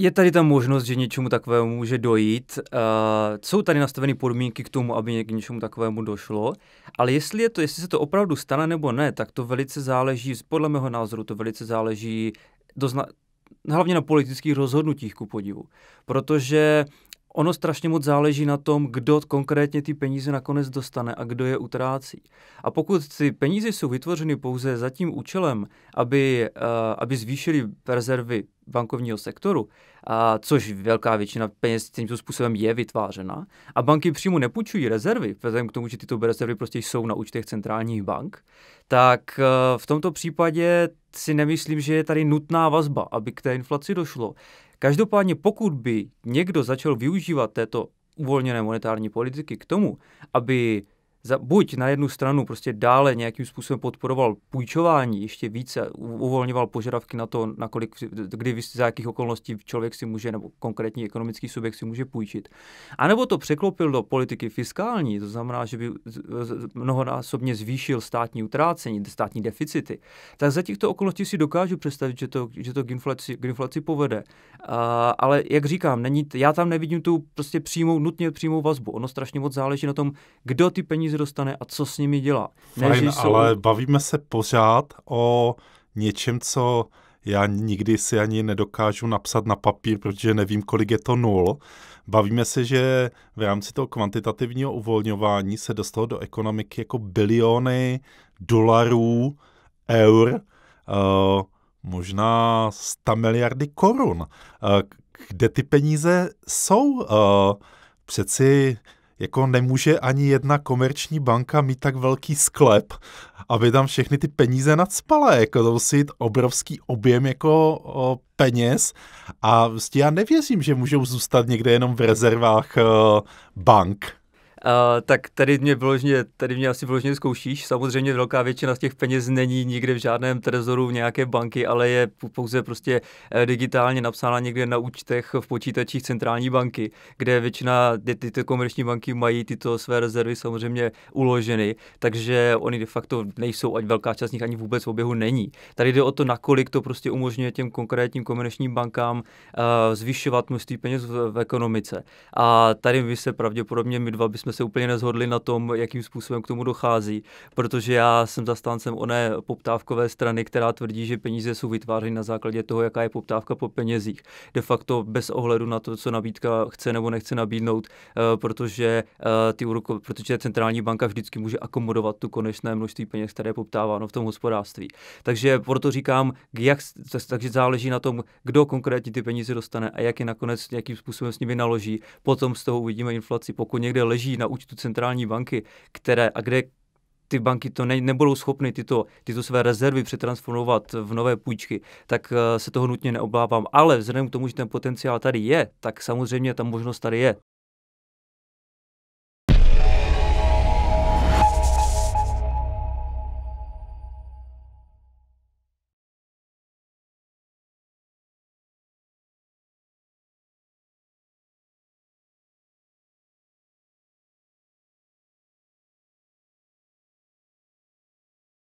Je tady ta možnost, že něčemu takovému může dojít. Uh, jsou tady nastaveny podmínky k tomu, aby k něčemu takovému došlo. Ale jestli, je to, jestli se to opravdu stane nebo ne, tak to velice záleží, podle mého názoru, to velice záleží dozna- hlavně na politických rozhodnutích ku podivu. Protože ono strašně moc záleží na tom, kdo konkrétně ty peníze nakonec dostane a kdo je utrácí. A pokud ty peníze jsou vytvořeny pouze za tím účelem, aby, eh, aby zvýšili rezervy bankovního sektoru, a což velká většina peněz tímto způsobem je vytvářena, a banky přímo nepůjčují rezervy, vzhledem k tomu, že tyto rezervy prostě jsou na účtech centrálních bank, tak eh, v tomto případě si nemyslím, že je tady nutná vazba, aby k té inflaci došlo. Každopádně pokud by někdo začal využívat této uvolněné monetární politiky k tomu, aby za, buď na jednu stranu prostě dále nějakým způsobem podporoval půjčování, ještě více uvolňoval požadavky na to, nakolik, kdy za jakých okolností člověk si může, nebo konkrétní ekonomický subjekt si může půjčit. A nebo to překlopil do politiky fiskální, to znamená, že by mnohonásobně zvýšil státní utrácení, státní deficity. Tak za těchto okolností si dokážu představit, že to, že to k, inflaci, k inflaci povede. A, ale jak říkám, není, já tam nevidím tu prostě přímou, nutně přímou vazbu. Ono strašně moc záleží na tom, kdo ty peníze peníze dostane a co s nimi dělá. Fajn, ne, jsou... ale bavíme se pořád o něčem, co já nikdy si ani nedokážu napsat na papír, protože nevím, kolik je to nul. Bavíme se, že v rámci toho kvantitativního uvolňování se dostalo do ekonomiky jako biliony dolarů, eur, uh, možná 100 miliardy korun. Uh, kde ty peníze jsou? Uh, přeci jako nemůže ani jedna komerční banka mít tak velký sklep, aby tam všechny ty peníze nadspala. Jako to musí jít obrovský objem jako o, peněz a vlastně já nevěřím, že můžou zůstat někde jenom v rezervách o, bank. Uh, tak tady mě, vložně, tady mě asi vložně zkoušíš. Samozřejmě velká většina z těch peněz není nikde v žádném trezoru v nějaké banky, ale je pouze prostě eh, digitálně napsána někde na účtech v počítačích centrální banky, kde většina ty, ty, komerční banky mají tyto své rezervy samozřejmě uloženy, takže oni de facto nejsou, ani velká část z nich ani vůbec v oběhu není. Tady jde o to, nakolik to prostě umožňuje těm konkrétním komerčním bankám uh, zvyšovat množství peněz v, v ekonomice. A tady by se pravděpodobně my dva bychom jsme se úplně nezhodli na tom, jakým způsobem k tomu dochází, protože já jsem zastáncem oné poptávkové strany, která tvrdí, že peníze jsou vytvářeny na základě toho, jaká je poptávka po penězích. De facto bez ohledu na to, co nabídka chce nebo nechce nabídnout, eh, protože, eh, ty úroko, protože centrální banka vždycky může akomodovat tu konečné množství peněz, které je poptáváno v tom hospodářství. Takže proto říkám, jak, takže záleží na tom, kdo konkrétně ty peníze dostane a jak je nakonec, jakým způsobem s nimi naloží. Potom z toho uvidíme inflaci. Pokud někde leží na účtu centrální banky, které, a kde ty banky to ne, nebudou schopny tyto, tyto své rezervy přetransformovat v nové půjčky, tak eh, se toho nutně neobávám. Ale vzhledem k tomu, že ten potenciál tady je, tak samozřejmě ta možnost tady je.